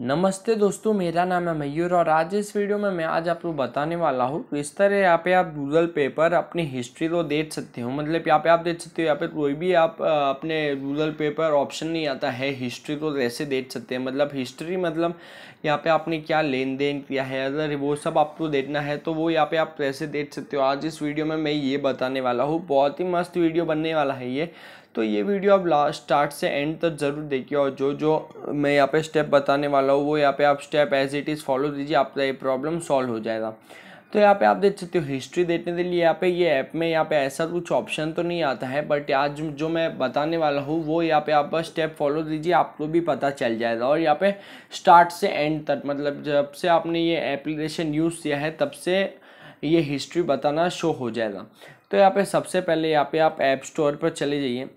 नमस्ते दोस्तों मेरा नाम है मयूर और आज इस वीडियो में मैं आज आपको बताने वाला हूँ इस तरह यहाँ पे आप गूगल पे पर अपनी हिस्ट्री तो देख सकते हो मतलब यहाँ पे आप देख सकते हो यहाँ पे कोई भी आप अपने गूगल पे पर ऑप्शन नहीं आता है हिस्ट्री तो ऐसे देख सकते हैं मतलब हिस्ट्री मतलब यहाँ पे आपने क्या लेन देन किया है अगर वो सब आपको देखना है तो वो यहाँ पे आप कैसे देख सकते हो आज इस वीडियो में मैं ये बताने वाला हूँ बहुत ही मस्त वीडियो बनने वाला है ये तो ये वीडियो आप लास्ट स्टार्ट से एंड तक ज़रूर देखिए और जो जो मैं यहाँ पे स्टेप बताने वाला हूँ वो यहाँ पे आप step as it is follow दीजिए आपका ये प्रॉब्लम सॉल्व हो जाएगा तो यहाँ पे आप देख सकते हो हिस्ट्री देखने के लिए यहाँ पे ये ऐप में यहाँ पे ऐसा कुछ ऑप्शन तो नहीं आता है बट आज जो मैं बताने वाला हूँ वो यहाँ पे आप स्टेप फॉलो दीजिए आपको भी पता चल जाएगा और यहाँ पे स्टार्ट से एंड तक मतलब जब से आपने ये एप्लीकेशन यूज़ किया है तब से ये हिस्ट्री बताना शो हो जाएगा तो यहाँ पे सबसे पहले यहाँ पे आप ऐप स्टोर पर चले जाइए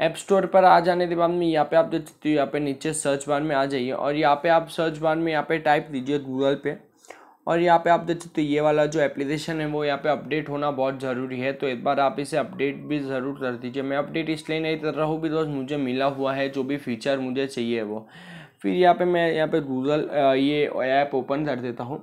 ऐप स्टोर पर आ जाने के बाद में यहाँ पे आप देख सकते हो यहाँ पे नीचे सर्च बार में आ जाइए और यहाँ पे आप सर्च बार में यहाँ पे टाइप दीजिए गूगल पे और यहाँ पे आप देख सकते हो ये वाला जो एप्लीकेशन है वो यहाँ पे अपडेट होना बहुत ज़रूरी है तो एक बार आप इसे अपडेट भी ज़रूर कर दीजिए मैं अपडेट इसलिए नहीं कर रहा हूँ बिकॉज मुझे मिला हुआ है जो भी फीचर मुझे चाहिए वो फिर यहाँ पे मैं यहाँ पे गूगल ये ऐप ओपन कर देता हूँ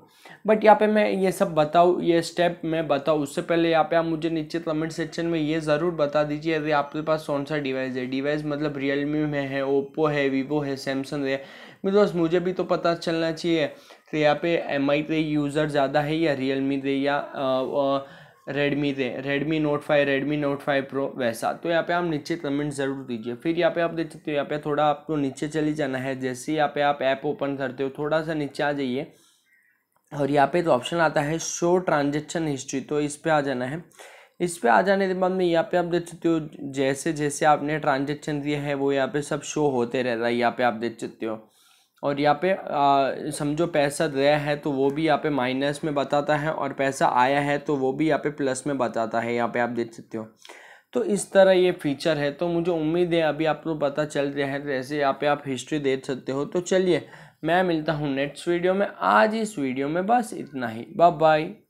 बट यहाँ पे मैं ये सब बताऊँ ये स्टेप मैं बताऊँ उससे पहले यहाँ पे आप मुझे नीचे कमेंट सेक्शन में ये ज़रूर बता दीजिए यदि आपके पास कौन सा डिवाइस है डिवाइस मतलब रियलमी में है ओप्पो है वीवो है सैमसंग है बिकॉज मुझे भी तो पता चलना चाहिए तो यहाँ पे एम आई यूज़र ज़्यादा है या रियल मी या आ, आ, रेडमी से Redmi Note five Redmi Note five Pro वैसा तो यहाँ पे आप नीचे कमेंट ज़रूर दीजिए फिर यहाँ पे आप देख सकते हो यहाँ पे थोड़ा आपको नीचे चली जाना है जैसे ही यहाँ पे आप ऐप ओपन करते हो थोड़ा सा नीचे आ जाइए और यहाँ पे तो ऑप्शन आता है शो ट्रांजेक्शन हिस्ट्री तो इस पर आ जाना है इस पर आ जाने के बाद में यहाँ पे आप देख सकते हो जैसे जैसे आपने ट्रांजेक्शन दिया है वो यहाँ पे सब शो होते रहता है यहाँ पे आप देख सकते हो और यहाँ पे समझो पैसा गया है तो वो भी यहाँ पे माइनस में बताता है और पैसा आया है तो वो भी यहाँ पे प्लस में बताता है यहाँ पे आप देख सकते हो तो इस तरह ये फीचर है तो मुझे उम्मीद है अभी आपको तो पता चल रहा है जैसे यहाँ पे आप हिस्ट्री देख सकते हो तो चलिए मैं मिलता हूँ नेक्स्ट वीडियो में आज इस वीडियो में बस इतना ही बाय बाय